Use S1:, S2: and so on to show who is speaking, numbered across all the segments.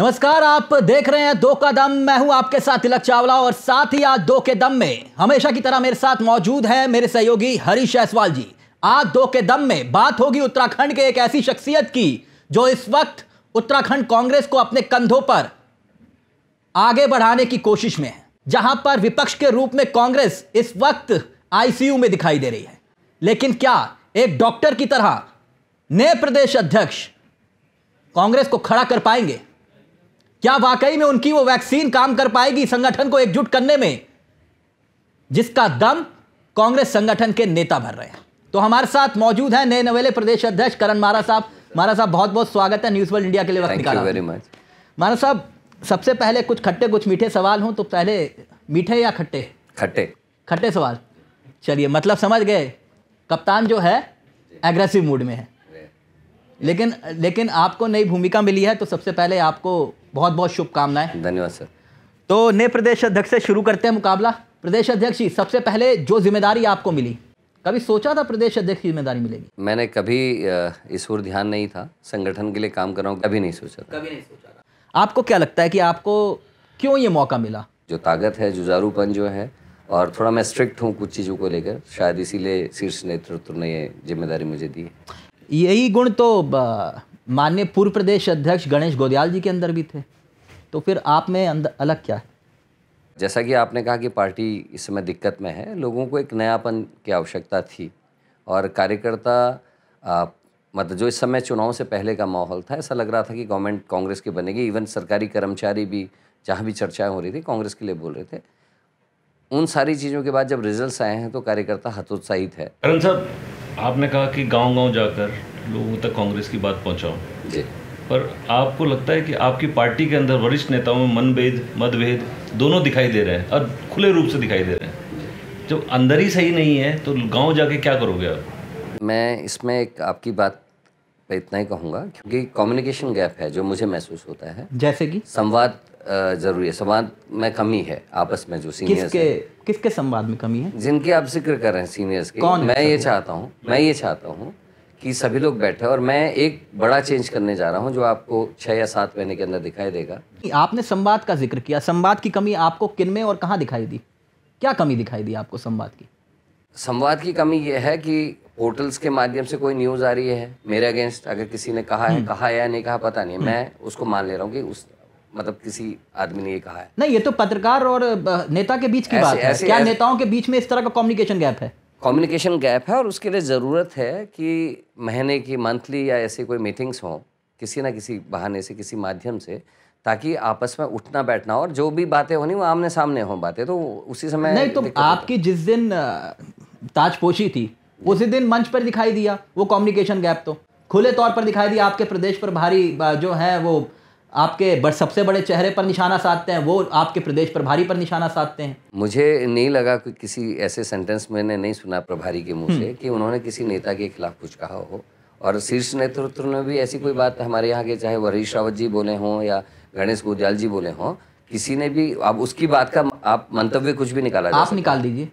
S1: नमस्कार आप देख रहे हैं दो का दम मैं हूं आपके साथ तिलक चावला और साथ ही आज दो के दम में हमेशा की तरह मेरे साथ मौजूद है मेरे सहयोगी हरीश जायसवाल जी आज दो के दम में बात होगी उत्तराखंड के एक ऐसी शख्सियत की जो इस वक्त उत्तराखंड कांग्रेस को अपने कंधों पर आगे बढ़ाने की कोशिश में है जहां पर विपक्ष के रूप में कांग्रेस इस वक्त आईसीयू में दिखाई दे रही है लेकिन क्या एक डॉक्टर की तरह नए प्रदेश अध्यक्ष कांग्रेस को खड़ा कर पाएंगे क्या वाकई में उनकी वो वैक्सीन काम कर पाएगी संगठन को एकजुट करने में जिसका दम कांग्रेस संगठन के नेता भर रहे हैं तो हमारे साथ मौजूद है नए नवेले प्रदेश अध्यक्ष करण मारा साहब मारा साहब बहुत बहुत स्वागत है न्यूज वर्ल्ड इंडिया के लिए वक्त निकाला वेरी मच मारा साहब सबसे पहले कुछ खट्टे कुछ मीठे सवाल हों तो पहले मीठे या खट्टे खट्टे खट्टे सवाल चलिए मतलब समझ गए कप्तान जो है एग्रेसिव मूड में है लेकिन लेकिन आपको नई भूमिका मिली है तो सबसे पहले आपको बहुत बहुत शुभकामनाएं धन्यवाद सर तो नए प्रदेश अध्यक्ष से शुरू करते हैं मुकाबला प्रदेश अध्यक्ष जी सबसे पहले जो जिम्मेदारी आपको मिली कभी सोचा था प्रदेश अध्यक्ष की जिम्मेदारी मिलेगी
S2: मैंने कभी इस ओर ध्यान नहीं था संगठन के लिए काम कर रहा हूँ कभी नहीं सोचा कभी नहीं सोचा
S1: था आपको क्या लगता है कि आपको क्यों ये मौका मिला
S2: जो ताकत है जुजारूपन जो है और थोड़ा मैं स्ट्रिक्ट हूँ कुछ चीज़ों को लेकर शायद इसीलिए शीर्ष नेतृत्व ने ये जिम्मेदारी मुझे दी
S1: यही गुण तो माननीय पूर्व प्रदेश अध्यक्ष गणेश गोदियाल जी के अंदर भी थे तो फिर आप में अंदर अलग क्या है
S2: जैसा कि आपने कहा कि पार्टी इस समय दिक्कत में है लोगों को एक नयापन की आवश्यकता थी और कार्यकर्ता मतलब जो इस समय चुनाव से पहले का माहौल था ऐसा लग रहा था कि गवर्नमेंट कांग्रेस की बनेगी इवन सरकारी कर्मचारी भी जहाँ भी चर्चाएं हो रही थी कांग्रेस के लिए बोल रहे थे उन सारी चीज़ों के बाद जब रिजल्ट्स आए हैं तो कार्यकर्ता हतोत्साहित है
S3: आपने कहा कि गांव-गांव जाकर लोगों तक कांग्रेस की बात पहुंचाओ जी पर आपको लगता है कि आपकी पार्टी के अंदर वरिष्ठ नेताओं में मनभेद मतभेद दोनों दिखाई दे रहे हैं और खुले रूप से दिखाई दे रहे हैं जब अंदर ही सही नहीं है तो
S2: गांव जाके क्या करोगे आप मैं इसमें एक आपकी बात पे इतना ही कहूँगा क्योंकि कम्युनिकेशन गैप है जो मुझे महसूस होता है जैसे कि संवाद ज़रूरी है संवाद में कमी है आपस में जो सीनियर्स
S1: किसके संवाद में कमी
S2: है जिनके आप जिक्र कर रहे हैं सीनियर्स के कौन मैं ये चाहता हूँ मैं ये चाहता हूँ कि सभी लोग बैठे और मैं एक बड़ा चेंज करने जा रहा हूँ जो आपको छः या सात महीने के अंदर दिखाई देगा
S1: आपने संवाद का जिक्र किया संवाद की कमी आपको किन में और कहाँ दिखाई दी क्या कमी दिखाई दी आपको संवाद की
S2: संवाद की कमी यह है कि पोर्टल्स के माध्यम से कोई न्यूज़ आ रही है मेरे अगेंस्ट अगर किसी ने कहा है हम्म। कहा या नहीं कहा पता नहीं हम्म। मैं उसको मान ले रहा हूँ कि उस मतलब किसी आदमी ने ये कहा है
S1: नहीं ये तो पत्रकार और नेता के बीच की ऐसे, बात है क्या ऐसे, नेताओं के बीच में इस तरह का कम्युनिकेशन गैप है
S2: कम्युनिकेशन गैप है और उसके लिए ज़रूरत है कि महीने की मंथली या ऐसे कोई मीटिंग्स हों किसी ना किसी बहाने से किसी माध्यम से ताकि आपस में उठना बैठना और जो भी बातें होनी वो आमने सामने हो बातें तो उसी समय नहीं तो आपकी
S1: जिस दिन ताजपोशी थी उसी दिन मंच पर दिखाई दिया वो कम्युनिकेशन गैप तो खुले तौर पर दिखाई दिया आपके प्रदेश पर भारी जो है वो आपके बड़, सबसे बड़े चेहरे पर निशाना साधते हैं वो आपके प्रदेश प्रभारी पर निशाना साधते हैं
S2: मुझे नहीं लगा कि किसी ऐसे सेंटेंस मैंने नहीं सुना प्रभारी के मुंह से हम्म। कि उन्होंने किसी नेता के खिलाफ कुछ कहा हो और शीर्ष नेतृत्व ने भी ऐसी कोई बात हमारे यहाँ के चाहे वो हरीश रावत जी बोले हों या गणेश गुजराल जी बोले हों किसी ने भी अब उसकी बात का आप मंतव्य कुछ भी निकाला आप निकाल दीजिए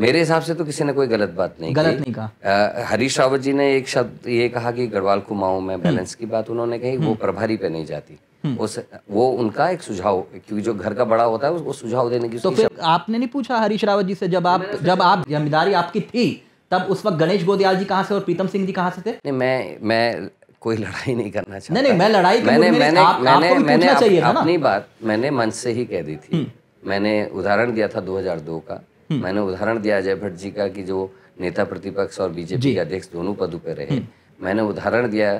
S2: मेरे हिसाब से तो किसी ने कोई गलत बात नहीं गलत नहीं कहा हरीश रावत जी ने एक शब्द ये कहा कि गढ़वाल कुमाऊं में हम्म। बैलेंस की बात उन्होंने कही वो हम्म। प्रभारी पे नहीं जाती हम्म। उस वो उनका एक सुझाव क्योंकि जो घर का बड़ा होता है उसको सुझाव देने की तो फिर
S1: आपने नहीं पूछा हरीश रावत जी से जब आप जब आप जिम्मेदारी आपकी थी तब उस वक्त गणेश गोदियाल जी कहाँ से और प्रीतम सिंह जी कहाँ से
S2: थे नहीं मैं मैं कोई लड़ाई नहीं करना चाहता नहीं नहीं मैं लड़ाई मैंने मैंने मैंने मैंने अपनी बात मैंने मन से ही कह दी थी हम्म। मैंने उदाहरण दिया था 2002 का हम्म। मैंने उदाहरण दिया अजय भट्ट जी का कि जो नेता प्रतिपक्ष और बीजेपी के अध्यक्ष दोनों पदों पर रहे मैंने उदाहरण दिया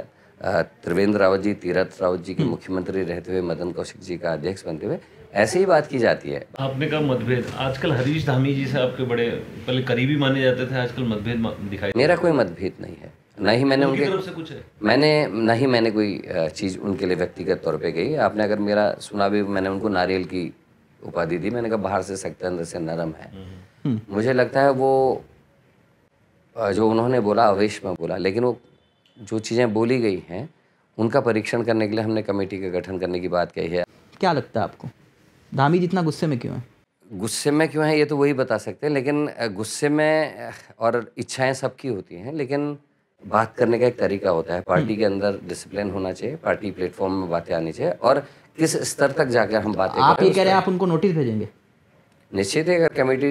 S2: त्रिवेंद्र रावत जी तीरथ रावत जी के हम्म। मुख्यमंत्री रहते हुए मदन कौशिक जी का अध्यक्ष बनते हुए ऐसे ही बात की जाती है
S3: आपने कहा मतभेद आजकल हरीश धामी जी से आपके बड़े पहले करीबी माने जाते थे आजकल मतभेद दिखाई मेरा
S2: कोई मतभेद नहीं है नहीं मैंने उनके तरफ से कुछ है मैंने नहीं मैंने कोई चीज़ उनके लिए व्यक्तिगत तौर पे कही आपने अगर मेरा सुना भी मैंने उनको नारियल की उपाधि दी मैंने कहा बाहर से सख्त अंदर से नरम है हम्म। मुझे लगता है वो जो उन्होंने बोला अवेश में बोला लेकिन वो जो चीज़ें बोली गई हैं उनका परीक्षण करने के लिए हमने कमेटी का गठन करने की बात कही है क्या लगता है आपको
S1: धामी इतना गुस्से में क्यों है
S2: गुस्से में क्यों है ये तो वही बता सकते हैं लेकिन गुस्से में और इच्छाएं सबकी होती हैं लेकिन बात करने का एक तरीका होता है पार्टी के अंदर डिसिप्लिन होना चाहिए पार्टी प्लेटफॉर्म में बातें आनी चाहिए और किस स्तर तक जाकर हम बातें आप ये कह रहे हैं आप
S1: उनको नोटिस भेजेंगे
S2: निश्चित है अगर कमेटी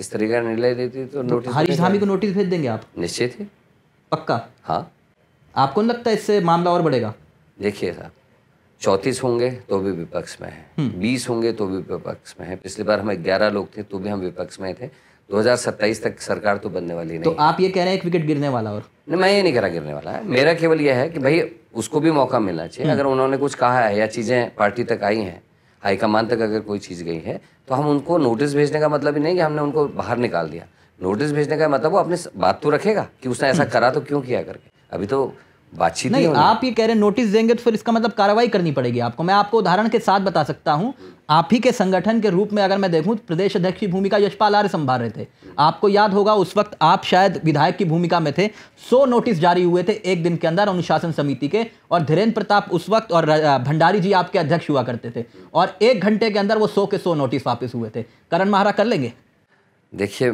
S2: इस तरीके का निर्णय देती तो नोटिस तो हरीश धामी को
S1: नोटिस भेज देंगे आप
S2: निश्चित है पक्का हाँ
S1: आपको नहीं लगता इससे मामला और बढ़ेगा
S2: देखिए साहब चौंतीस होंगे तो भी विपक्ष में है हम्म। बीस होंगे तो भी विपक्ष में है पिछली बार हमें ग्यारह लोग थे तो भी हम विपक्ष में थे 2027 तक सरकार तो बनने वाली तो नहीं तो
S1: आप ये कह रहे हैं एक विकेट गिरने वाला और नहीं मैं
S2: ये नहीं कह रहा गिरने वाला है मेरा केवल यह है कि भाई उसको भी मौका मिलना चाहिए हम्म। अगर उन्होंने कुछ कहा है या चीज़ें पार्टी तक आई हैं हाईकमान तक अगर कोई चीज़ गई है तो हम उनको नोटिस भेजने का मतलब ही नहीं कि हमने उनको बाहर निकाल दिया नोटिस भेजने का मतलब वो अपने बात तो रखेगा कि उसने ऐसा करा तो क्यों किया करके अभी तो बातचीत नहीं आप ये कह रहे हैं नोटिस देंगे तो फिर इसका मतलब कार्रवाई करनी पड़ेगी आपको
S1: मैं आपको उदाहरण के साथ बता सकता हूँ आप ही के संगठन के रूप में अगर मैं देखूँ तो प्रदेश अध्यक्ष की भूमिका यशपाल आर्य संभाल रहे थे आपको याद होगा उस वक्त आप शायद विधायक की भूमिका में थे सो नोटिस जारी हुए थे एक दिन के अंदर अनुशासन समिति के और धीरेन्द्र प्रताप उस वक्त और भंडारी जी आपके अध्यक्ष हुआ करते थे और एक घंटे के अंदर वो सौ के सौ नोटिस वापस हुए थे करण महारा कर लेंगे
S2: देखिए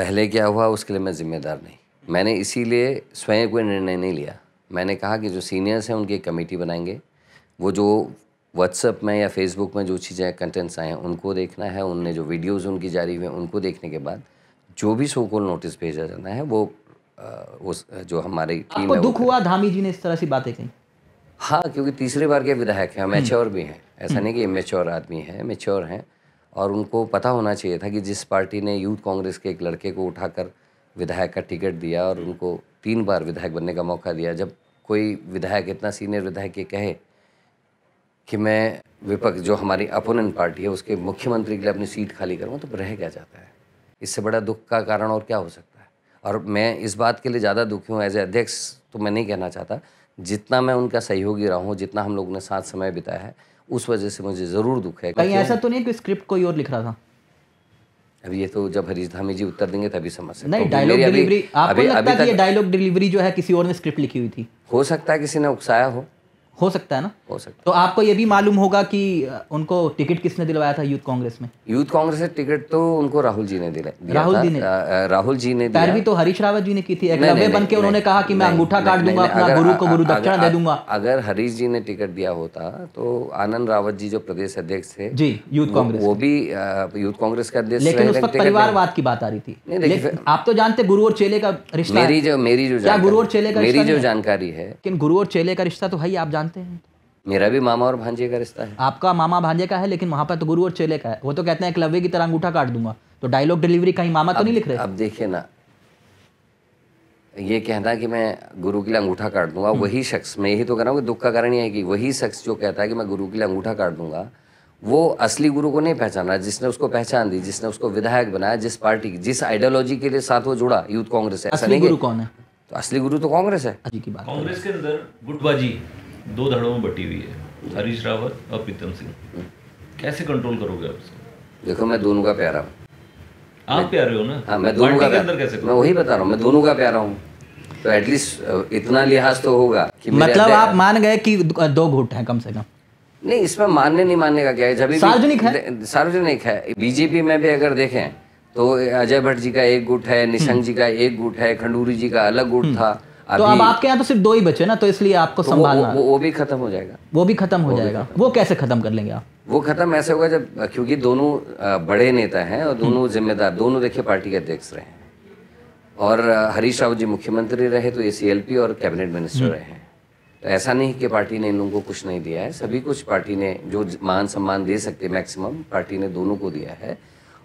S2: पहले क्या हुआ उसके लिए मैं ज़िम्मेदार नहीं मैंने इसीलिए स्वयं कोई निर्णय नहीं लिया मैंने कहा कि जो सीनियर्स हैं उनकी एक कमेटी बनाएंगे वो जो व्हाट्सअप में या फेसबुक में जो चीज़ें कंटेंट्स आए हैं उनको देखना है उनने जो वीडियोज उनकी जारी हुए उनको देखने के बाद जो भी सोकोल नोटिस भेजा जाना है वो उस जो हमारी टीम आपको दुख
S1: हुआ धामी जी ने इस तरह से बातें कही
S2: हाँ क्योंकि तीसरी बार के विधायक हैं मेच्योर हम्म। भी हैं ऐसा हम्म। नहीं कि मेच्योर आदमी है मेच्योर हैं और उनको पता होना चाहिए था कि जिस पार्टी ने यूथ कांग्रेस के एक लड़के को उठाकर विधायक का टिकट दिया और उनको तीन बार विधायक बनने का मौका दिया जब कोई विधायक इतना सीनियर विधायक ये कहे कि मैं विपक्ष जो हमारी अपोनेंट पार्टी है उसके मुख्यमंत्री के लिए अपनी सीट खाली करूँ तो रह क्या जाता है इससे बड़ा दुख का कारण और क्या हो सकता है और मैं इस बात के लिए ज़्यादा दुखी हूँ एज ए अध्यक्ष तो मैं नहीं कहना चाहता जितना मैं उनका सहयोगी रहा हूँ जितना हम लोगों ने साथ समय बिताया है उस वजह से मुझे ज़रूर दुख है कहीं ऐसा
S1: तो नहीं कि स्क्रिप्ट कोई और लिख रहा था
S2: अब ये तो जब हरीश धामी जी उत्तर देंगे तभी समझ सकते नहीं डायलॉग डिलीवरी आपको लगता है कि ये डायलॉग
S1: डिलीवरी जो है
S2: किसी और ने स्क्रिप्ट लिखी हुई थी हो सकता है किसी ने उकसाया हो हो सकता है ना हो सकता है
S1: तो आपको ये भी मालूम होगा कि उनको टिकट किसने दिलवाया था यूथ कांग्रेस में
S2: यूथ कांग्रेस से टिकट तो उनको राहुल जी ने दिला राहुल जी ने राहुल जी ने भी तो
S1: हरीश रावत जी ने की थी एकलव्य बन के उन्होंने कहा कि मैं अंगूठा काट दूंगा अपना गुरु को गुरु दक्षिणा दे दूंगा
S2: अगर हरीश जी ने टिकट दिया होता तो आनंद रावत जी जो प्रदेश अध्यक्ष थे जी यूथ कांग्रेस वो भी यूथ कांग्रेस का अध्यक्ष लेकिन उस परिवारवाद की बात आ रही थी आप तो जानते गुरु और चेले का रिश्ता मेरी जो मेरी जो गुरु और
S1: चेले का मेरी जो
S2: जानकारी है लेकिन
S1: गुरु और चेले का रिश्ता तो भाई आप जानते जानते हैं
S2: मेरा भी मामा और भांजे का रिश्ता है
S1: आपका मामा भांजे का है लेकिन वहाँ पर तो गुरु और चेले का है वो तो कहते हैं एकलव्य की तरह अंगूठा काट दूंगा तो डायलॉग डिलीवरी कहीं मामा तो नहीं लिख
S2: रहे अब देखिए ना ये कहना कि मैं गुरु के लिए अंगूठा काट दूंगा हम्म। वही शख्स मैं यही तो कह रहा हूँ कि दुख का कारण यह है कि वही शख्स जो कहता है कि मैं गुरु के लिए अंगूठा काट दूंगा वो असली गुरु को नहीं पहचाना जिसने उसको पहचान दी जिसने उसको विधायक बनाया जिस पार्टी की जिस आइडियोलॉजी के लिए साथ वो जुड़ा यूथ कांग्रेस है असली गुरु कौन है तो असली गुरु तो कांग्रेस है कांग्रेस
S3: के अंदर गुटबाजी दो धड़ों में बटी हुई है हरीश रावत
S2: और प्रीतम सिंह कैसे कंट्रोल करोगे आप देखो मैं दोनों का प्यारा हूँ आप प्यारे हो ना हाँ मैं दोनों का अंदर कैसे मैं वही बता रहा हूँ मैं दोनों का प्यारा हूँ तो एटलीस्ट इतना लिहाज तो होगा कि मतलब आप
S1: मान गए कि दो घुट हैं कम से कम
S2: नहीं इसमें मानने नहीं मानने का क्या है जब सार्वजनिक है सार्वजनिक है बीजेपी में भी अगर देखें तो अजय भट्ट जी का एक गुट है निशंक हम्म। जी का एक गुट है खंडूरी जी का अलग गुट हम्म। था तो अब आपके
S1: यहाँ तो सिर्फ दो ही बचे ना तो इसलिए आपको तो संभालना वो, वो, वो भी खत्म हो जाएगा वो भी खत्म हो जाएगा वो कैसे खत्म कर लेंगे आप
S2: वो खत्म ऐसे होगा जब क्योंकि दोनों बड़े नेता हैं और दोनों हम्म। जिम्मेदार दोनों देखिए पार्टी के अध्यक्ष रहे हैं और हरीश राव जी मुख्यमंत्री रहे तो ए और कैबिनेट मिनिस्टर हम्म। रहे हैं तो ऐसा नहीं कि पार्टी ने इन लोगों को कुछ नहीं दिया है सभी कुछ पार्टी ने जो मान सम्मान दे सकते मैक्सिमम पार्टी ने दोनों को दिया है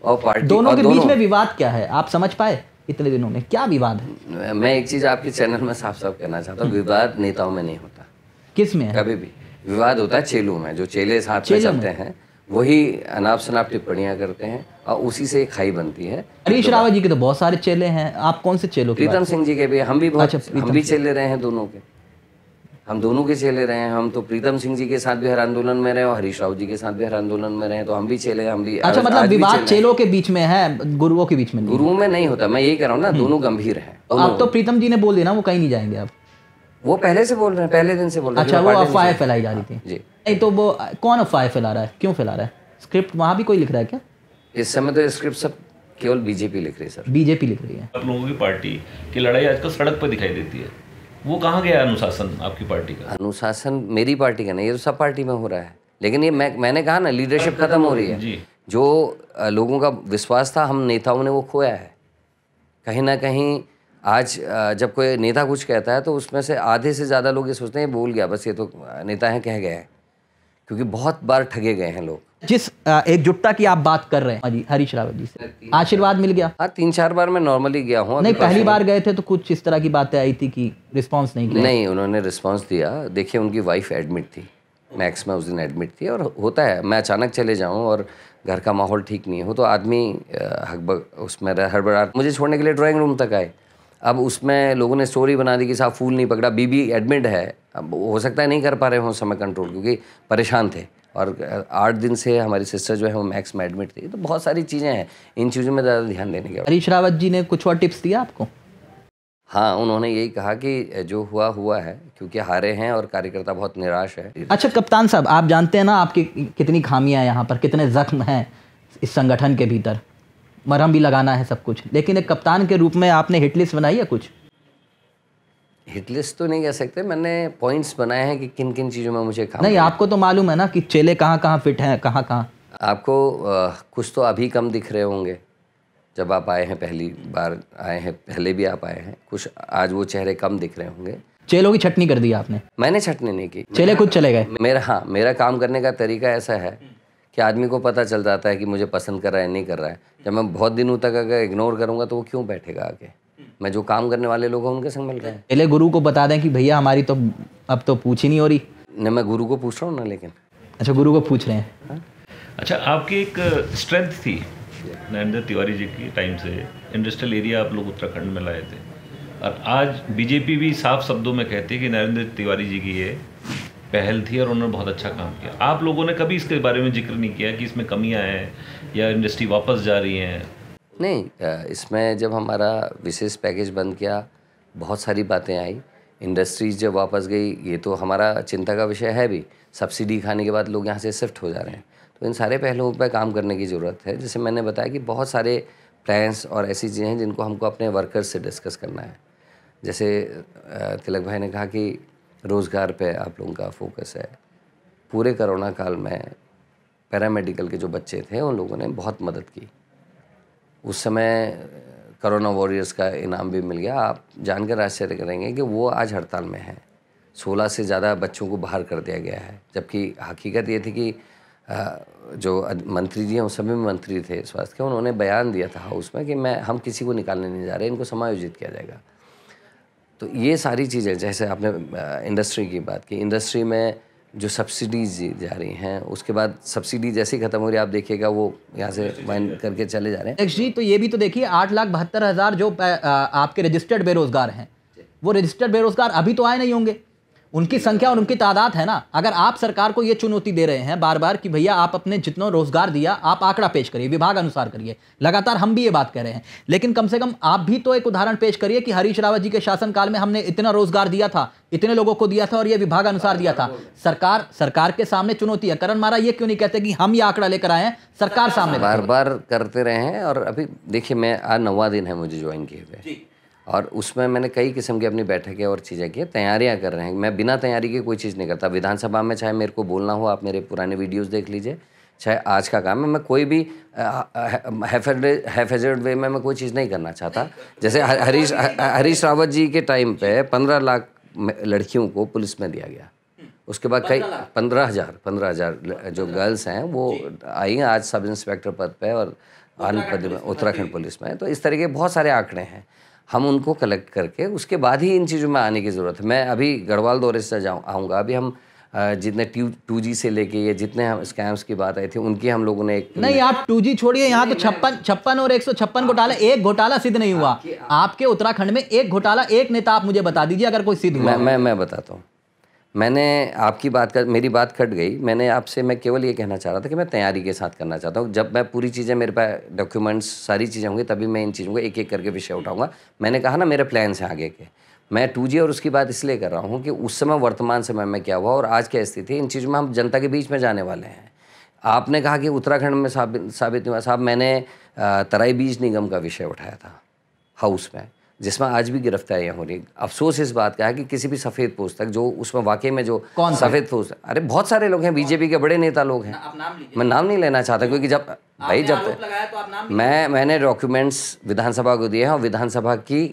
S2: और पार्टी दोनों और के दोनों, बीच में
S1: विवाद क्या है आप समझ पाए इतने दिनों में क्या विवाद
S2: है मैं एक चीज़ आपके चैनल में साफ साफ कहना चाहता हूँ विवाद नेताओं में नहीं होता किस में कभी भी विवाद होता है चेलों में जो चेले साथ में चलते हैं वही अनाप शनाप टिप्पणियां करते हैं और उसी से खाई बनती है
S1: हरीश तो रावत जी के तो बहुत सारे चेले हैं आप कौन से चेलो प्रीतम
S2: सिंह जी के भी हम भी अच्छा, बहुत हम भी चेले रहे हैं दोनों के हम दोनों के चेले रहे हैं हम तो प्रीतम सिंह जी के साथ भी हर आंदोलन में रहे और हरीश राव जी के साथ भी हर आंदोलन में रहे तो हम भी चेले हम भी अच्छा मतलब विवाद
S1: चेलों के बीच में है
S2: गुरुओं के बीच में गुरुओं में नहीं होता मैं यही कह रहा हूँ ना हम्म। दोनों गंभीर है अब तो प्रीतम जी ने बोल देना वो कहीं नहीं जाएंगे आप वो पहले से बोल रहे हैं पहले दिन से बोल रहे हैं अच्छा वो अफवाहें फैलाई जा रही हाँ, थी जी
S1: नहीं तो वो कौन अफवाहें फैला रहा है क्यों फैला रहा है स्क्रिप्ट वहाँ भी कोई लिख रहा है क्या
S2: इस समय तो स्क्रिप्ट सब केवल बीजेपी लिख रही है सर
S1: बीजेपी लिख रही है
S2: आप लोगों की पार्टी की लड़ाई आजकल सड़क पर दिखाई देती है वो कहाँ गया अनुशासन आपकी पार्टी का अनुशासन मेरी पार्टी का नहीं ये तो सब पार्टी में हो रहा है लेकिन ये मैं मैंने कहा ना लीडरशिप खत्म हो रही है जी। जो लोगों का विश्वास था हम नेताओं ने वो खोया है कहीं ना कहीं आज जब कोई नेता कुछ कहता है तो उसमें से आधे से ज़्यादा लोग ये सोचते हैं बोल गया बस ये तो नेता है कह गया है क्योंकि बहुत बार ठगे गए हैं लोग
S1: जिस एकजुटता की आप बात कर रहे हैं हाँ जी हरीश रावत जी से आशीर्वाद मिल गया हाँ तीन चार बार मैं
S2: नॉर्मली गया हूँ नहीं पहली बार
S1: गए थे तो कुछ इस तरह की बातें आई थी कि रिस्पॉन्स नहीं नहीं
S2: उन्होंने रिस्पॉन्स दिया देखिए उनकी वाइफ एडमिट थी मैक्स में उस दिन एडमिट थी और होता है मैं अचानक चले जाऊँ और घर का माहौल ठीक नहीं हो तो आदमी हकबक उसमें हड़बड़ा मुझे छोड़ने के लिए ड्राइंग रूम तक आए अब उसमें लोगों ने स्टोरी बना दी कि साहब फूल नहीं पकड़ा बीबी एडमिट है अब हो सकता है नहीं कर पा रहे हों समय कंट्रोल क्योंकि परेशान थे और आठ दिन से हमारी सिस्टर जो है वो मैक्स में एडमिट थी तो बहुत सारी चीज़ें हैं इन चीज़ों में ज़्यादा ध्यान देने के हरीश
S1: रावत जी ने कुछ और टिप्स दिया आपको
S2: हाँ उन्होंने यही कहा कि जो हुआ हुआ है क्योंकि हारे हैं और कार्यकर्ता बहुत निराश है
S1: अच्छा कप्तान साहब आप जानते हैं ना आपकी कितनी खामियां यहाँ पर कितने जख्म हैं इस संगठन के भीतर मरहम भी लगाना है सब कुछ लेकिन एक कप्तान के रूप में आपने हिटलिस्ट बनाई है कुछ
S2: हिट लिस्ट तो नहीं कह सकते मैंने पॉइंट्स बनाए हैं कि किन किन चीज़ों में मुझे काम नहीं
S1: आपको तो मालूम है ना कि चेले कहाँ कहाँ फिट हैं कहाँ कहाँ
S2: आपको आ, कुछ तो अभी कम दिख रहे होंगे जब आप आए हैं पहली बार आए हैं पहले भी आप आए हैं कुछ आज वो चेहरे कम दिख रहे होंगे
S1: चेलों की छटनी कर दी आपने
S2: मैंने छटनी नहीं की चेले खुद चले गए मेरा हाँ मेरा काम करने का तरीका ऐसा है कि आदमी को पता चल जाता है कि मुझे पसंद कर रहा है नहीं कर रहा है जब मैं बहुत दिनों तक अगर इग्नोर करूँगा तो वो क्यों बैठेगा आगे मैं जो काम करने वाले लोग हैं उनके संग मिल रहे हैं
S1: पहले गुरु को बता दें कि भैया हमारी तो अब तो पूछ ही नहीं हो रही
S3: न मैं गुरु को पूछ रहा हूँ ना लेकिन
S1: अच्छा गुरु को पूछ रहे हैं हाँ?
S3: अच्छा आपकी एक स्ट्रेंथ थी नरेंद्र तिवारी जी की टाइम से इंडस्ट्रियल एरिया आप लोग उत्तराखंड में लाए थे और आज बीजेपी भी साफ शब्दों में कहती है कि नरेंद्र तिवारी जी की ये पहल थी और उन्होंने बहुत अच्छा काम किया आप लोगों ने कभी इसके बारे में जिक्र नहीं किया कि इसमें कमियां हैं या इंडस्ट्री वापस जा रही हैं
S2: नहीं इसमें जब हमारा विशेष पैकेज बंद किया बहुत सारी बातें आई इंडस्ट्रीज जब वापस गई ये तो हमारा चिंता का विषय है भी सब्सिडी खाने के बाद लोग यहाँ से शिफ्ट हो जा रहे हैं तो इन सारे पहलुओं पर काम करने की ज़रूरत है जैसे मैंने बताया कि बहुत सारे प्लान्स और ऐसी चीज़ें हैं जिनको हमको अपने वर्कर्स से डिस्कस करना है जैसे तिलक भाई ने कहा कि रोज़गार पे आप लोगों का फोकस है पूरे कोरोना काल में पैरामेडिकल के जो बच्चे थे उन लोगों ने बहुत मदद की उस समय करोना वॉरियर्स का इनाम भी मिल गया आप जानकर आश्चर्य करेंगे कि वो आज हड़ताल में हैं सोलह से ज़्यादा बच्चों को बाहर कर दिया गया है जबकि हकीकत ये थी कि जो मंत्री जी हैं उस समय मंत्री थे स्वास्थ्य के उन्होंने बयान दिया था हाउस में कि मैं हम किसी को निकालने नहीं जा रहे इनको समायोजित किया जाएगा तो ये सारी चीज़ें जैसे आपने इंडस्ट्री की बात की इंडस्ट्री में जो सब्सिडीज जा रही हैं उसके बाद सब्सिडी जैसे ख़त्म हो रही है आप देखिएगा वो यहाँ से माइन करके चले जा रहे हैं अध्यक्ष जी तो ये
S1: भी तो देखिए आठ लाख बहत्तर हज़ार जो आपके रजिस्टर्ड बेरोज़गार हैं वो रजिस्टर्ड बेरोज़गार अभी तो आए नहीं होंगे उनकी संख्या और उनकी तादाद है ना अगर आप सरकार को ये चुनौती दे रहे हैं बार बार कि भैया आप अपने जितना रोजगार दिया आप आंकड़ा पेश करिए विभाग अनुसार करिए लगातार हम भी ये बात कह रहे हैं लेकिन कम से कम आप भी तो एक उदाहरण पेश करिए कि हरीश रावत जी के शासनकाल में हमने इतना रोजगार दिया था इतने लोगों को दिया था और ये विभाग अनुसार दिया था सरकार सरकार के सामने चुनौती है करण मारा ये क्यों नहीं कहते कि हम ये आंकड़ा लेकर आए हैं
S2: सरकार सामने बार बार करते रहे हैं और अभी देखिए मैं आज नवा दिन है मुझे ज्वाइन किए हुए और उसमें मैंने कई किस्म की अपनी बैठकें और चीज़ें की तैयारियां कर रहे हैं मैं बिना तैयारी के कोई चीज़ नहीं करता विधानसभा में चाहे मेरे को बोलना हो आप मेरे पुराने वीडियोस देख लीजिए चाहे आज का काम है मैं कोई भी हैफेजर्ड वे में मैं कोई चीज़ नहीं करना चाहता जैसे हरीश हरीश रावत जी के टाइम पे पंद्रह लाख लड़कियों को पुलिस में दिया गया उसके बाद कई पंद्रह हज़ार पंद्रह हज़ार जो गर्ल्स हैं वो आई आज सब इंस्पेक्टर पद पर और आंध्र पद में उत्तराखंड पुलिस में तो इस तरह के बहुत सारे आंकड़े हैं हम उनको कलेक्ट करके उसके बाद ही इन चीज़ों में आने की ज़रूरत है मैं अभी गढ़वाल दौरे से जाऊँ आऊँगा अभी हम जितने टू जी से लेके ये जितने हम स्कैम्स की बात आई थी उनकी हम लोगों ने एक नहीं आप टू
S1: जी छोड़िए यहाँ तो छप्पन छप्पन और एक सौ छप्पन घोटाला एक घोटाला सिद्ध नहीं हुआ आपके उत्तराखंड में एक घोटाला एक नेता आप मुझे बता दीजिए अगर कोई सिद्ध मैं मैं
S2: मैं बताता हूँ मैंने आपकी बात कर मेरी बात कट गई मैंने आपसे मैं केवल ये कहना चाह रहा था कि मैं तैयारी के साथ करना चाहता हूँ जब मैं पूरी चीज़ें मेरे पास डॉक्यूमेंट्स सारी चीज़ें होंगी तभी मैं इन चीज़ों को एक एक करके विषय उठाऊंगा मैंने कहा ना मेरे प्लान्स हैं आगे के मैं टू और उसकी बात इसलिए कर रहा हूँ कि उस समय वर्तमान समय में क्या हुआ और आज क्या स्थिति इन चीज़ों में हम जनता के बीच में जाने वाले हैं आपने कहा कि उत्तराखंड में साबित साबित हुआ साहब मैंने तराई बीज निगम का विषय उठाया था हाउस में जिसमें आज भी गिरफ्तारियां हो रही अफसोस इस बात का है कि किसी भी सफेद पोस्ट तक जो उसमें वाकई में जो कौन सफेद पोस्ट अरे बहुत सारे लोग हैं बीजेपी के बड़े नेता लोग हैं मैं नाम नहीं लेना चाहता क्योंकि जब भाई जब तो मैं मैंने डॉक्यूमेंट्स विधानसभा को दिए हैं और विधानसभा की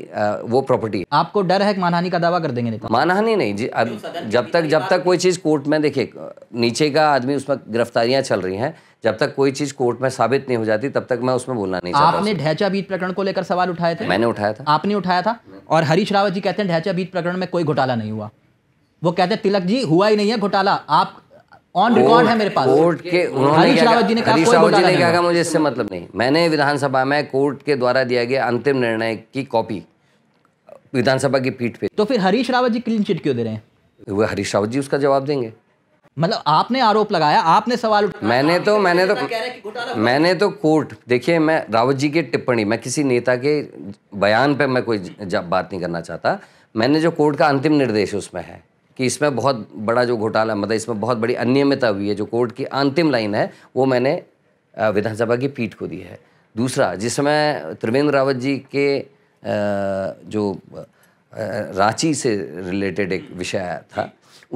S2: वो प्रॉपर्टी आपको डर है मानहानि का दावा कर देंगे नेता तो? मानहानि नहीं जी अब जब तक जब तक कोई चीज़ कोर्ट में देखिए नीचे का आदमी उसमें गिरफ्तारियां चल रही हैं जब तक कोई चीज कोर्ट में साबित नहीं हो जाती तब तक मैं उसमें बोलना नहीं आपने
S1: ढैचा बीट प्रकरण को लेकर सवाल उठाए थे मैंने उठाया था आपने उठाया था और हरीश रावत जी कहते हैं ढैचा बीट प्रकरण में कोई घोटाला नहीं हुआ वो कहते हैं तिलक जी हुआ ही नहीं है घोटाला आप ऑन रिकॉर्ड है मेरे पास कोर्ट के उन्होंने रावत जी ने कहा कोई
S2: मुझे इससे मतलब नहीं मैंने विधानसभा में कोर्ट के द्वारा दिया गया अंतिम निर्णय की कॉपी विधानसभा की पीठ पे तो फिर हरीश रावत जी क्लीन चिट क्यों दे रहे हैं वो हरीश रावत जी उसका जवाब देंगे
S1: मतलब आपने आरोप लगाया आपने सवाल उठाया मैंने तो मैंने तो मैंने
S2: तो कोर्ट देखिए मैं रावत जी की टिप्पणी मैं किसी नेता के बयान पे मैं कोई बात नहीं करना चाहता मैंने जो कोर्ट का अंतिम निर्देश उसमें है कि इसमें बहुत बड़ा जो घोटाला मतलब इसमें बहुत बड़ी अनियमितता हुई है जो कोर्ट की अंतिम लाइन है वो मैंने विधानसभा की पीठ को दी है दूसरा जिसमें त्रिवेंद्र रावत जी के जो रांची से रिलेटेड एक विषय आया था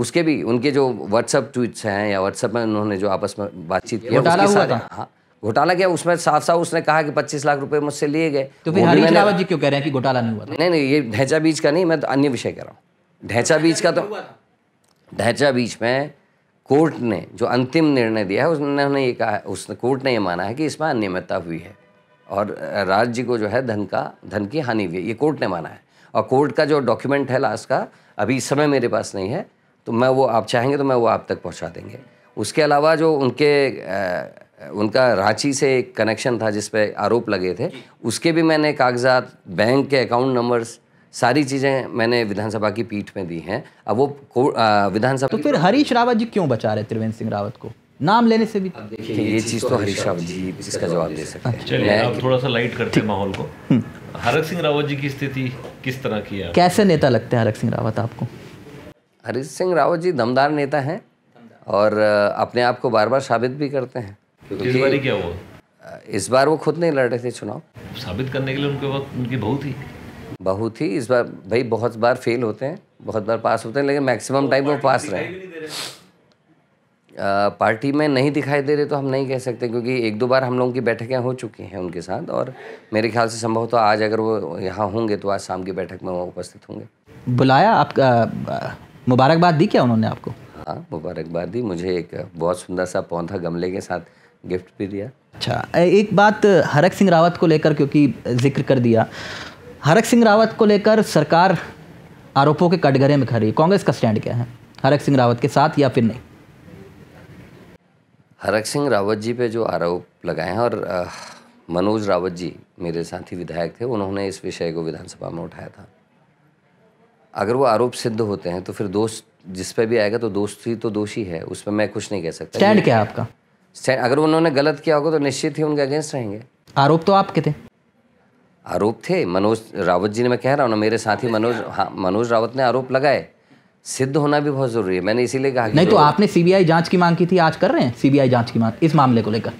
S2: उसके भी उनके जो व्हाट्सअप ट्वीट्स हैं या व्हाट्सएप में उन्होंने जो आपस में बातचीत की घोटाला हुआ था हाँ घोटाला किया उसमें साफ साफ उसने कहा कि 25 लाख रुपए मुझसे लिए गए तो फिर हरीश रावत जी क्यों कह रहे हैं कि घोटाला नहीं हुआ था नहीं नहीं ये ढैचा बीज का नहीं मैं तो अन्य विषय कह रहा हूँ ढैचा बीच का तो ढैचा बीच में कोर्ट ने जो अंतिम निर्णय दिया है उसने ये कहा उस कोर्ट ने ये माना है कि इसमें अनियमितता हुई है और राज्य को जो है धन का धन की हानि हुई ये कोर्ट ने माना है और कोर्ट का जो डॉक्यूमेंट है लास्ट का अभी इस समय मेरे पास नहीं है तो मैं वो आप चाहेंगे तो मैं वो आप तक पहुंचा देंगे उसके अलावा जो उनके उनका रांची से एक कनेक्शन था जिस आरोप लगे थे उसके भी मैंने कागजात बैंक के अकाउंट नंबर्स सारी चीज़ें मैंने विधानसभा की पीठ में दी हैं अब वो विधानसभा तो फिर
S1: हरीश रावत जी क्यों बचा रहे त्रिवेंद्र सिंह रावत को नाम लेने से भी
S3: तो ये चीज़ तो, तो हरीश रावत
S2: जी इसका जवाब दे सकते हैं चलिए थोड़ा सा लाइट करते
S3: हैं माहौल को हम्म।
S2: हरक सिंह रावत जी की स्थिति किस तरह की है
S1: कैसे नेता लगते हैं हरक सिंह रावत आपको
S2: हरीश सिंह रावत जी दमदार नेता हैं और अपने आप को बार बार साबित भी करते हैं तो इस बार क्या हुआ इस बार वो खुद नहीं लड़ रहे थे चुनाव साबित करने के लिए उनके वक्त उनकी बहुत ही बहुत थी इस बार भाई बहुत बार फेल होते हैं बहुत बार पास होते हैं लेकिन मैक्सिमम टाइम तो वो पास रहे पार्टी में नहीं दिखाई दे रहे तो हम नहीं कह सकते क्योंकि एक दो बार हम लोगों की बैठकें हो चुकी हैं उनके साथ और मेरे ख्याल से संभव तो आज अगर वो यहाँ होंगे तो आज शाम की बैठक में वो उपस्थित होंगे
S1: बुलाया आपका मुबारकबाद दी क्या उन्होंने आपको
S2: हाँ मुबारकबाद दी मुझे एक बहुत सुंदर सा पौधा गमले के साथ गिफ्ट भी दिया अच्छा
S1: एक बात हरक सिंह रावत को लेकर क्योंकि जिक्र कर दिया हरक सिंह रावत को लेकर सरकार आरोपों के कटघरे में खड़ी कांग्रेस का स्टैंड क्या है हरक सिंह रावत के साथ या फिर नहीं
S2: हरक सिंह रावत जी पे जो आरोप लगाए हैं और मनोज रावत जी मेरे साथी विधायक थे उन्होंने इस विषय को विधानसभा में उठाया था अगर वो आरोप सिद्ध होते हैं तो फिर दोष जिस पे भी आएगा तो दोस्ती तो दोषी है उस पर मैं कुछ नहीं कह सकता स्टैंड क्या है आपका स्टैंड अगर उन्होंने गलत किया होगा तो निश्चित ही उनके अगेंस्ट रहेंगे
S1: आरोप तो आपके थे
S2: आरोप थे मनोज रावत जी ने मैं कह रहा हूँ ना मेरे साथी मनोज हाँ मनोज रावत ने आरोप लगाए सिद्ध होना भी बहुत जरूरी है मैंने इसीलिए कहा नहीं तो आपने
S1: सीबीआई जांच की मांग की थी आज कर रहे हैं सीबीआई जांच की मांग इस मामले को लेकर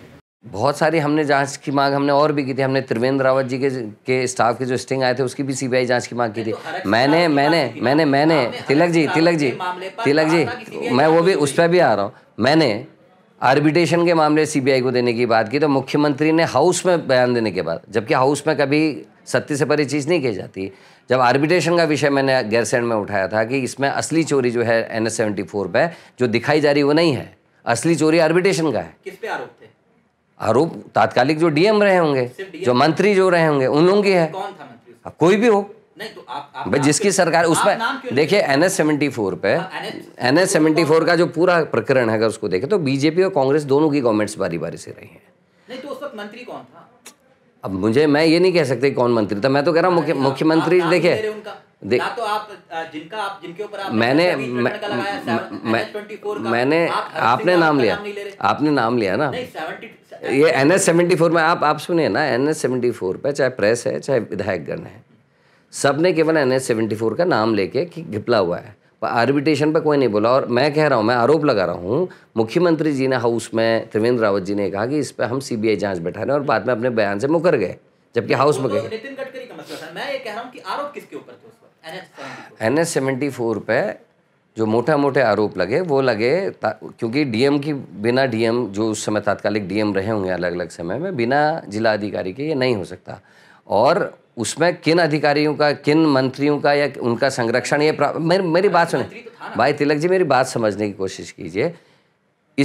S2: बहुत सारी हमने जांच की मांग हमने और भी की थी हमने त्रिवेंद्र रावत जी के के स्टाफ के जो स्टिंग आए थे उसकी भी सीबीआई जांच की मांग की थी तो मैंने मैंने मैंने मैंने तिलक जी तिलक जी तिलक जी मैं वो भी उस पर भी आ रहा हूँ मैंने आर्बिटेशन के मामले सीबीआई को देने की बात की तो मुख्यमंत्री ने हाउस में बयान देने के बाद जबकि हाउस में कभी सत्य से परी चीज़ नहीं की जाती जब आर्बिटेशन का विषय मैंने गैरसैंड में उठाया था कि इसमें असली चोरी जो है एन एस सेवेंटी फोर पर जो दिखाई जा रही वो नहीं है असली चोरी आर्बिटेशन का है
S1: किस पे आरोप थे
S2: आरोप तात्कालिक जो डीएम रहे होंगे जो मंत्री जो रहे होंगे उन लोगों की है कौन था मंत्री कोई भी हो तो भाई जिसकी सरकार उस पर देखिए एन एस सेवेंटी फोर पे एन एस सेवेंटी फोर का जो पूरा प्रकरण है अगर उसको देखे तो बीजेपी और कांग्रेस दोनों की गवर्नमेंट्स बारी बारी से रही हैं
S1: नहीं तो उस वक्त मंत्री कौन था
S2: अब मुझे मैं ये नहीं कह सकते कौन मंत्री था मैं तो कह रहा हूँ मुख्यमंत्री देखे तो
S1: आप जिनका
S2: आप जिनके ऊपर आप मैंने मैंने आपने नाम लिया आपने नाम लिया ना ये एन एस सेवेंटी फोर में आप आप सुनिए ना एन एस सेवेंटी फोर पे चाहे प्रेस है चाहे विधायकगण है सब ने केवल एन एस सेवेंटी फोर का नाम लेके कि घिपला हुआ है पर आर्बिटेशन पर कोई नहीं बोला और मैं कह रहा हूँ मैं आरोप लगा रहा हूँ मुख्यमंत्री जी ने हाउस में त्रिवेंद्र रावत जी ने कहा कि इस पर हम आई जाँच बैठा रहे और बाद में अपने बयान से मुकर गए जबकि हाउस तो में तो गए एन एस सेवेंटी फोर पे जो मोटा मोटे आरोप लगे वो लगे क्योंकि डीएम की बिना डीएम जो उस समय तात्कालिक डीएम रहे होंगे अलग अलग समय में बिना जिला अधिकारी के ये नहीं हो सकता और उसमें किन अधिकारियों का किन मंत्रियों का या उनका संरक्षण ये मेर, मेरी बात सुने तो भाई तिलक जी मेरी बात समझने की कोशिश कीजिए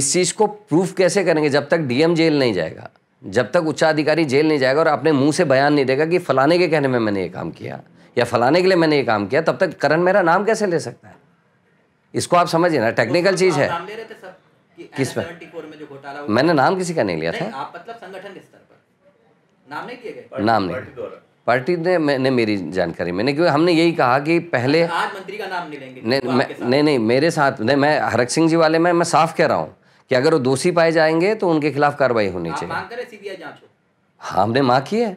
S2: इस चीज़ को प्रूफ कैसे करेंगे जब तक डीएम जेल नहीं जाएगा जब तक उच्चाधिकारी जेल नहीं जाएगा और अपने मुंह से बयान नहीं देगा कि फलाने के कहने में मैंने ये काम किया या फलाने के लिए मैंने ये काम किया तब तक करण मेरा नाम कैसे ले सकता है इसको आप समझिए ना टेक्निकल चीज़ है किस पर मैंने नाम किसी का नहीं लिया था
S1: मतलब नाम
S2: नहीं पार्टी ने मैंने मेरी जानकारी मैंने क्योंकि हमने यही कहा कि पहले आज
S1: मंत्री का नाम नहीं
S2: लेंगे नहीं नहीं मेरे साथ नहीं मैं हरक सिंह जी वाले में मैं साफ कह रहा हूँ कि अगर वो दोषी पाए जाएंगे तो उनके खिलाफ कार्रवाई होनी
S1: चाहिए
S2: हाँ हमने मांग की है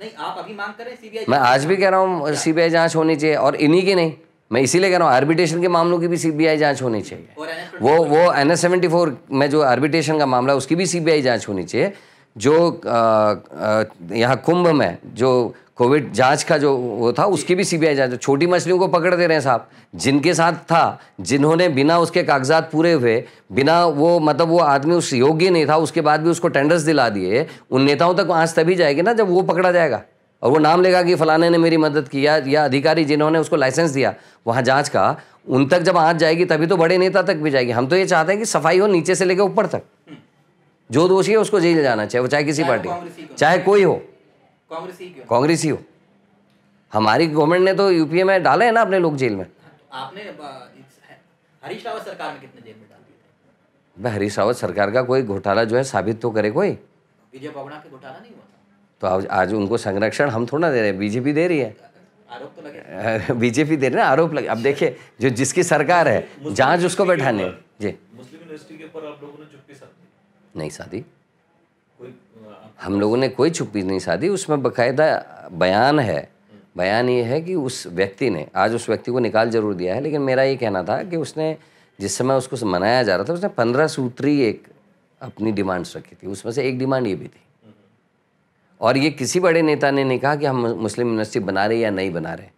S1: नहीं आप अभी मांग करें सीबीआई
S2: मैं आज भी कह रहा हूँ सीबीआई जांच होनी चाहिए और इन्हीं की नहीं मैं इसीलिए कह रहा हूँ आर्बिटेशन के मामलों की भी सीबीआई जांच होनी चाहिए वो वो एन एस सेवेंटी फोर में जो आर्बिटेशन का मामला है उसकी भी सीबीआई जांच होनी चाहिए जो यहाँ कुंभ में जो कोविड जांच का जो वो था उसकी भी सीबीआई जांच छोटी मछलियों को पकड़ दे रहे हैं साहब जिनके साथ था जिन्होंने बिना उसके कागजात पूरे हुए बिना वो मतलब वो आदमी उस योग्य नहीं था उसके बाद भी उसको टेंडर्स दिला दिए उन नेताओं तक आज तभी जाएगी ना जब वो पकड़ा जाएगा और वो नाम लेगा कि फलाने ने मेरी मदद की या, या अधिकारी जिन्होंने उसको लाइसेंस दिया वहाँ जाँच का उन तक जब आँच जाएगी तभी तो बड़े नेता तक भी जाएगी हम तो ये चाहते हैं कि सफाई हो नीचे से लेकर ऊपर तक जो दोषी है उसको जेल जाना चाहिए वो चाहे किसी पार्टी चाहे कोई हो
S1: कांग्रेस
S2: ही हो हमारी गवर्नमेंट ने तो यूपीए में डाले हैं ना अपने लोग जेल में
S1: आपने हरीश रावत सरकार में कितने जेल में डाल
S2: दिए भाई हरीश रावत सरकार का कोई घोटाला जो है साबित तो करे कोई
S1: विजय पगड़ा के घोटाला नहीं हुआ
S2: तो आज, आज उनको संरक्षण हम थोड़ा दे रहे हैं बीजेपी दे रही है आरोप तो लगे बीजेपी दे रहे हैं आरोप लगे अब देखिए जो जिसकी सरकार है जांच उसको बैठाने जी
S3: मुस्लिम यूनिवर्सिटी के ऊपर आप लोगों ने चुप्पी साध
S2: नहीं शादी हम लोगों ने कोई छुपी नहीं शादी उसमें बकायदा बयान है बयान ये है कि उस व्यक्ति ने आज उस व्यक्ति को निकाल जरूर दिया है लेकिन मेरा ये कहना था कि उसने जिस समय उसको मनाया जा रहा था उसने पंद्रह सूत्री एक अपनी डिमांड्स रखी थी उसमें से एक डिमांड ये भी थी हम्म। और ये किसी बड़े नेता ने नहीं कहा कि हम मुस्लिम यूनिवर्सिटी बना रहे या नहीं बना रहे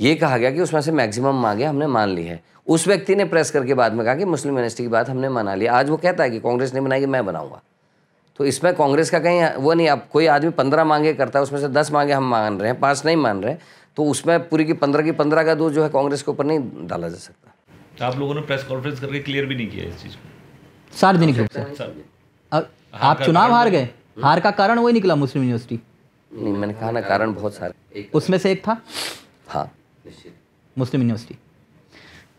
S2: ये कहा गया कि उसमें से मैक्सिमम मांगे हमने मान ली है उस व्यक्ति ने प्रेस करके बाद में कहा कि मुस्लिम यूनिवर्सिटी की बात हमने माना लिया आज वो कहता है कि कांग्रेस ने बनाई मैं बनाऊंगा तो इसमें कांग्रेस का कहीं वो नहीं अब कोई आदमी पंद्रह मांगे करता है उसमें से दस मांगे हम मान रहे हैं पाँच नहीं मान रहे तो उसमें पूरी की पंद्रह की पंद्रह का दो जो है कांग्रेस के ऊपर नहीं डाला जा सकता
S3: तो आप लोगों ने प्रेस कॉन्फ्रेंस करके क्लियर भी नहीं किया इस चीज़
S2: को सार्वजनिक
S3: अच्छा, रूप
S1: से आप चुनाव हार गए हार का कारण वही निकला मुस्लिम यूनिवर्सिटी नहीं मैंने कहा ना कारण बहुत सारे उसमें से एक था हाँ मुस्लिम यूनिवर्सिटी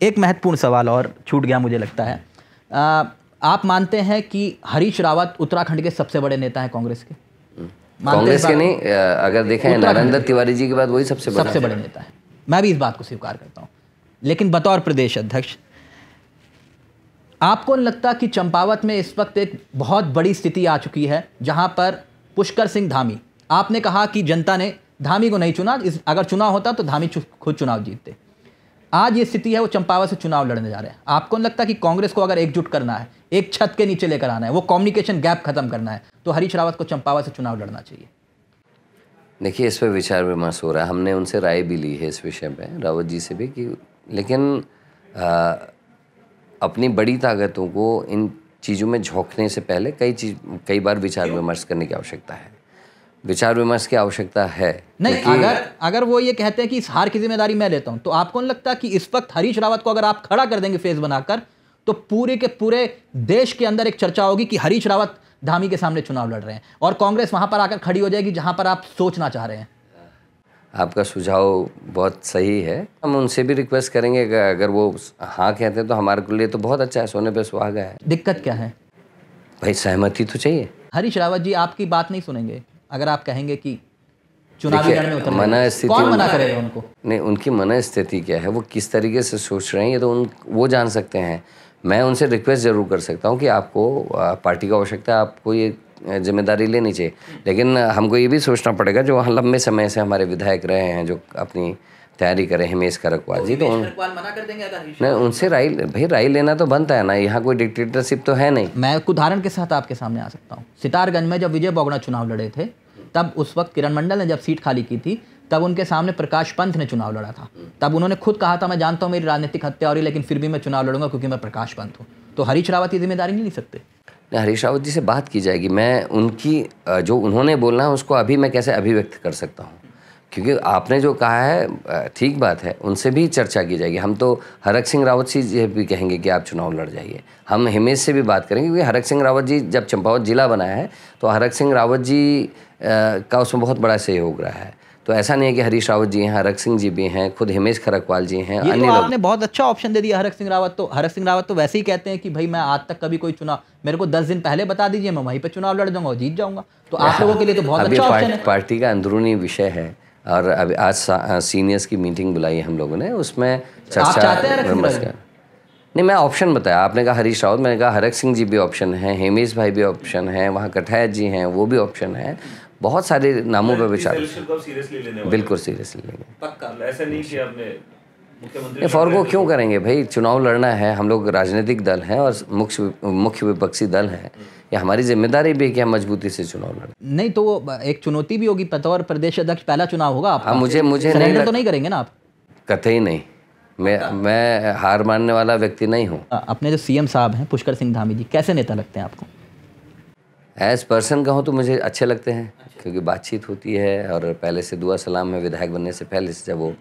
S1: एक महत्वपूर्ण सवाल और छूट गया मुझे लगता है आ, आप मानते हैं कि हरीश रावत उत्तराखंड के सबसे बड़े नेता हैं कांग्रेस के
S2: हम्म। कांग्रेस के नहीं अगर देखें नरेंद्र तिवारी जी के बाद वही सबसे बड़ा सबसे बड़े नेता है
S1: मैं भी इस बात को स्वीकार करता हूँ लेकिन बतौर प्रदेश अध्यक्ष आपको नहीं लगता कि चंपावत में इस वक्त एक बहुत बड़ी स्थिति आ चुकी है जहां पर पुष्कर सिंह धामी आपने कहा कि जनता ने धामी को नहीं चुना इस अगर चुनाव होता तो धामी चु, खुद चुनाव जीतते आज ये स्थिति है वो चंपावत से चुनाव लड़ने जा रहे हैं आपको नहीं लगता कि कांग्रेस को अगर एकजुट करना है एक छत के नीचे लेकर आना है वो कम्युनिकेशन गैप खत्म करना है तो हरीश रावत को चंपावत से चुनाव लड़ना चाहिए
S2: देखिए इस पर विचार विमर्श हो रहा है हमने उनसे राय भी ली है इस विषय में रावत जी से भी कि लेकिन आ, अपनी बड़ी ताकतों को इन चीज़ों में झोंकने से पहले कई चीज कई बार विचार विमर्श करने की आवश्यकता है विचार विमर्श की आवश्यकता है नहीं अगर
S1: अगर वो ये कहते हैं कि इस हार की जिम्मेदारी मैं लेता हूं तो आपको नहीं लगता कि इस वक्त हरीश रावत को अगर आप खड़ा कर देंगे फेस बनाकर तो पूरे के पूरे देश के अंदर एक चर्चा होगी कि हरीश रावत धामी के सामने चुनाव लड़ रहे हैं और कांग्रेस वहां पर आकर खड़ी हो जाएगी जहां पर आप सोचना चाह
S2: रहे हैं आपका सुझाव बहुत सही है हम उनसे भी रिक्वेस्ट करेंगे अगर वो हाँ कहते हैं तो हमारे लिए तो बहुत अच्छा है सोने पे सुहागा है दिक्कत क्या है भाई सहमति तो चाहिए
S1: हरीश रावत जी आपकी बात नहीं सुनेंगे अगर आप कहेंगे कि
S2: चुनावी में उतर मना स्थिति कौन मना करेगा उनको नहीं उनकी मना स्थिति क्या है वो किस तरीके से सोच रहे हैं ये तो उन वो जान सकते हैं मैं उनसे रिक्वेस्ट ज़रूर कर सकता हूँ कि आपको पार्टी का आवश्यकता है आपको ये जिम्मेदारी लेनी चाहिए लेकिन हमको ये भी सोचना पड़ेगा जो वहाँ लंबे समय से हमारे विधायक रहे हैं जो अपनी तैयारी करें हमेश हैं हिमेश खरकवाल जी तो उन नहीं उनसे राय भाई राय लेना तो बनता है ना यहाँ कोई डिक्टेटरशिप तो है नहीं मैं एक उदाहरण के साथ आपके सामने आ सकता हूँ सितारगंज में जब विजय बोगड़ा चुनाव लड़े थे तब उस वक्त किरण मंडल ने जब
S1: सीट खाली की थी तब उनके सामने प्रकाश पंत ने चुनाव लड़ा था तब उन्होंने खुद कहा था मैं जानता हूँ मेरी राजनीतिक हत्या हो रही लेकिन फिर भी मैं चुनाव लड़ूंगा क्योंकि मैं प्रकाश पंत हूँ
S2: तो हरीश रावत की जिम्मेदारी नहीं ले सकते हरीश रावत जी से बात की जाएगी मैं उनकी जो उन्होंने बोलना है उसको अभी मैं कैसे अभिव्यक्त कर सकता हूँ क्योंकि आपने जो कहा है ठीक बात है उनसे भी चर्चा की जाएगी हम तो हरक सिंह रावत जी से भी कहेंगे कि आप चुनाव लड़ जाइए हम हिमेश से भी बात करेंगे क्योंकि हरक सिंह रावत जी जब चंपावत ज़िला बनाया है तो हरक सिंह रावत जी का उसमें बहुत बड़ा सहयोग रहा है तो ऐसा नहीं है कि हरीश रावत जी हैं हरक सिंह जी भी हैं खुद हिमेश खरकवाल जी हैं तो अन्य तो आपने
S1: बहुत अच्छा ऑप्शन दे दिया हरक सिंह रावत तो हरक सिंह रावत तो वैसे ही कहते हैं कि भाई मैं आज तक कभी कोई चुनाव मेरे को दस दिन पहले बता दीजिए मैं वहीं पर चुनाव लड़ जाऊंगा और जीत जाऊंगा तो आप हाँ। लोगों के लिए तो बहुत अच्छा ऑप्शन है
S2: पार्टी का अंदरूनी विषय है और अभी आज सीनियर्स की मीटिंग बुलाई हम लोगों ने उसमें चर्चा नमस्कार नहीं मैं ऑप्शन बताया आपने कहा हरीश रावत मैंने कहा हरक सिंह जी भी ऑप्शन हैं हेमेश भाई भी ऑप्शन है वहाँ कठैत जी हैं वो भी ऑप्शन है बहुत सारे नामों पर विचार बिल्कुल सीरियसली लेंगे
S3: पक्का ऐसे नहीं कि आपने ये फॉरगो क्यों
S2: करेंगे भाई चुनाव लड़ना है हम लोग राजनीतिक दल हैं और मुख्य मुख्य विपक्षी दल हैं हम्म। ये हमारी जिम्मेदारी भी है कि हम मजबूती से चुनाव लड़े
S1: नहीं तो एक चुनौती भी होगी बतौर प्रदेश अध्यक्ष पहला चुनाव होगा आप हाँ, मुझे मुझे नहीं तो लग... तो नहीं करेंगे ना आप
S2: कतई नहीं मैं हाँ। मैं हार मानने वाला व्यक्ति नहीं हूँ
S1: हाँ, अपने जो सीएम साहब हैं पुष्कर सिंह धामी जी कैसे नेता लगते हैं आपको
S2: एज पर्सन कहूँ तो मुझे अच्छे लगते हैं क्योंकि बातचीत होती है और पहले से दुआ सलाम है विधायक बनने से पहले से जब वो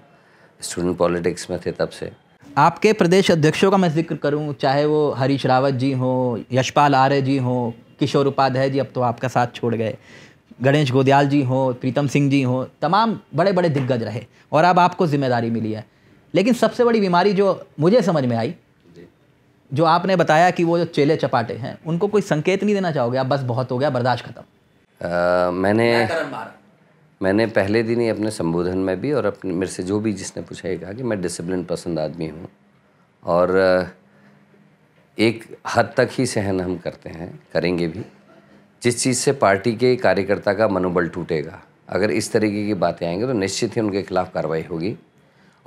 S2: स्टूडेंट पॉलिटिक्स में थे तब से
S1: आपके प्रदेश अध्यक्षों का मैं जिक्र करूं चाहे वो हरीश रावत जी हों यशपाल आर्य जी हों किशोर उपाध्याय जी अब तो आपका साथ छोड़ गए गणेश गोदियाल जी हों प्रीतम सिंह जी हों तमाम बड़े बड़े दिग्गज रहे और अब आपको जिम्मेदारी मिली है लेकिन सबसे बड़ी बीमारी जो मुझे समझ में आई जो आपने बताया कि वो जो चेले चपाटे हैं उनको कोई संकेत नहीं देना चाहोगे आप बस बहुत हो गया बर्दाश्त
S2: खत्म मैंने मैंने पहले दिन ही अपने संबोधन में भी और अपने मेरे से जो भी जिसने पूछा ये कहा कि मैं डिसिप्लिन पसंद आदमी हूँ और एक हद तक ही सहन हम करते हैं करेंगे भी जिस चीज़ से पार्टी के कार्यकर्ता का मनोबल टूटेगा अगर इस तरीके की बातें आएंगे तो निश्चित ही उनके खिलाफ कार्रवाई होगी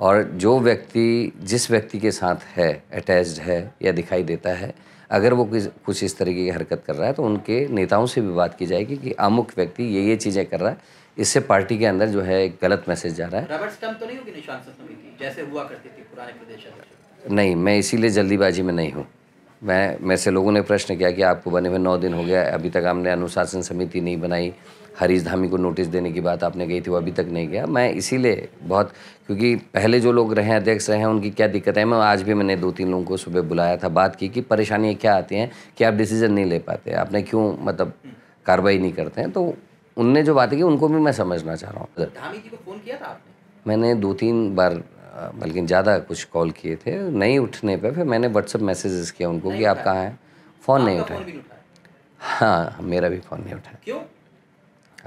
S2: और जो व्यक्ति जिस व्यक्ति के साथ है अटैच्ड है या दिखाई देता है अगर वो कुछ इस तरीके की हरकत कर रहा है तो उनके नेताओं से भी बात की जाएगी कि अमुक व्यक्ति ये ये चीज़ें कर रहा है इससे पार्टी के अंदर जो है एक गलत मैसेज जा रहा है
S1: तो नहीं होगी निशान समिति जैसे हुआ करती थी पुराने प्रदेश
S2: नहीं मैं इसीलिए जल्दीबाजी में नहीं हूँ मैं मैं से लोगों ने प्रश्न किया कि आपको बने हुए नौ दिन हो गया अभी तक हमने अनुशासन समिति नहीं बनाई हरीश धामी को नोटिस देने की बात आपने कही थी वो अभी तक नहीं गया मैं इसीलिए बहुत क्योंकि पहले जो लोग रहे हैं अध्यक्ष रहे हैं उनकी क्या दिक्कत है मैं आज भी मैंने दो तीन लोगों को सुबह बुलाया था बात की कि परेशानियाँ क्या आती हैं कि आप डिसीज़न नहीं ले पाते आपने क्यों मतलब हम्म। कार्रवाई नहीं करते हैं तो उनने जो बातें की उनको भी मैं समझना चाह रहा हूँ धामी
S1: जी को फ़ोन किया था आपने
S2: मैंने दो तीन बार बल्कि ज़्यादा कुछ कॉल किए थे नहीं उठने पे फिर मैंने व्हाट्सअप मैसेजेस किया उनको कि आप कहाँ हैं फ़ोन नहीं उठाए हाँ मेरा भी फ़ोन नहीं उठा क्यों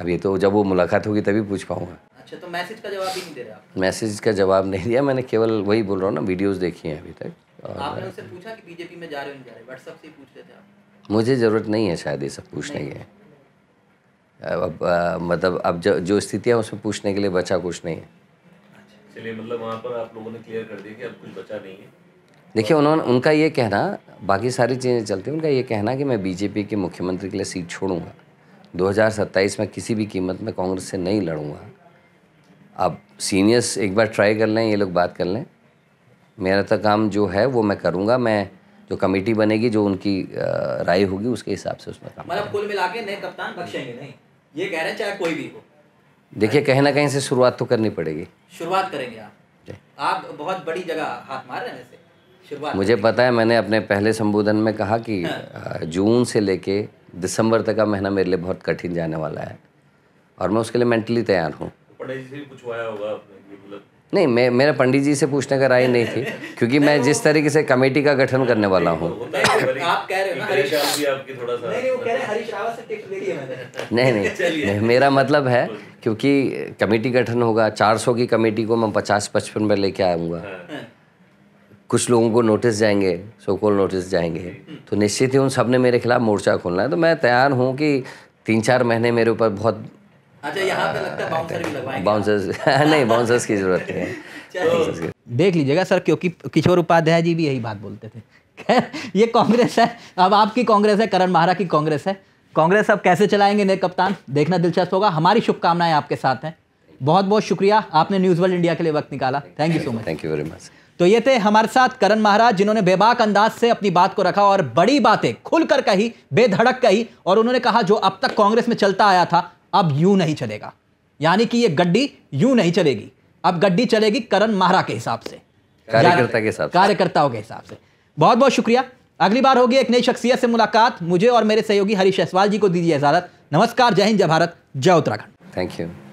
S2: अब ये तो जब वो मुलाकात होगी तभी पूछ पाऊँगा
S1: अच्छा तो मैसेज का जवाब नहीं दे रहे
S2: मैसेज का जवाब नहीं दिया मैंने केवल वही बोल रहा हूँ ना वीडियोस देखी हैं अभी तक और आपने उनसे
S1: पूछा कि बीजेपी में जा रहे हो नहीं जा रहे व्हाट्सएप से पूछ लेते आप
S2: मुझे ज़रूरत नहीं है शायद ये सब पूछने की अब मतलब अब जो जो स्थिति है उसमें पूछने के लिए बचा कुछ नहीं है
S3: चलिए मतलब वहाँ पर आप लोगों ने क्लियर कर दिया कि अब कुछ बचा नहीं है
S2: देखिए उन्होंने उनका ये कहना बाकी सारी चीज़ें चलती हैं उनका ये कहना कि मैं बीजेपी के मुख्यमंत्री के लिए सीट छोड़ूंगा 2027 में किसी भी कीमत में कांग्रेस से नहीं लड़ूंगा अब सीनियर्स एक बार ट्राई कर लें ये लोग बात कर लें मेरा तो काम जो है वो मैं करूँगा मैं जो कमेटी बनेगी जो उनकी राय होगी उसके हिसाब से उसमें काम
S1: मतलब कुल मिला के नए कप्तान बख्शेंगे नहीं ये कह रहे हैं चाहे कोई भी हो
S2: देखिए कहीं ना कहीं से शुरुआत तो करनी पड़ेगी
S1: शुरुआत करेंगे आप आप बहुत बड़ी जगह हाथ मार रहे हैं वैसे
S2: शुरुआत मुझे पता है मैंने अपने पहले संबोधन में कहा कि हाँ। जून से लेके दिसंबर तक का महीना मेरे लिए बहुत कठिन जाने वाला है और मैं उसके लिए मेंटली तैयार हूँ
S3: पढ़ाई से पूछवाया होगा आपने
S2: नहीं मैं मेरे पंडित जी से पूछने का राय नहीं थी क्योंकि मैं जिस तरीके से कमेटी का गठन करने वाला हूँ
S1: नहीं नहीं मेरा
S2: मतलब है क्योंकि कमेटी गठन होगा 400 की कमेटी को मैं 50 पचपन में लेके आऊँगा हाँ। कुछ लोगों को नोटिस जाएंगे सोकोल नोटिस जाएंगे हम्म। तो निश्चित ही उन सब ने मेरे खिलाफ मोर्चा खोलना है तो मैं तैयार हूँ कि तीन चार महीने मेरे ऊपर बहुत अच्छा, हाँ, हाँ, नहीं बाउंसर्स की जरूरत नहीं है देख लीजिएगा सर क्योंकि किशोर
S1: उपाध्याय जी भी यही बात बोलते थे ये कांग्रेस है अब आपकी कांग्रेस है करण महारा की कांग्रेस है कांग्रेस अब कैसे चलाएंगे नए कप्तान देखना दिलचस्प होगा हमारी शुभकामनाएं आपके साथ हैं बहुत बहुत शुक्रिया आपने न्यूज़ वर्ल्ड इंडिया के लिए वक्त निकाला thank you so much thank you very much तो ये थे हमारे साथ करण महाराज जिन्होंने बेबाक अंदाज से अपनी बात को रखा और बड़ी बातें खुलकर कही बेधड़क कही और उन्होंने कहा जो अब तक कांग्रेस में चलता आया था अब यूं नहीं चलेगा यानी कि ये गड्डी यूं नहीं चलेगी अब गड्डी चलेगी करण माहरा के हिसाब से
S2: कार्यकर्ता के हिसाब
S1: कार्यकर्ताओं के हिसाब से बहुत बहुत शुक्रिया अगली बार होगी एक नई शख्सियत से मुलाकात मुझे और मेरे सहयोगी हरीश जायसवाल जी को दीजिए इजाजत नमस्कार जय हिंद जय भारत जय उत्तराखंड थैंक यू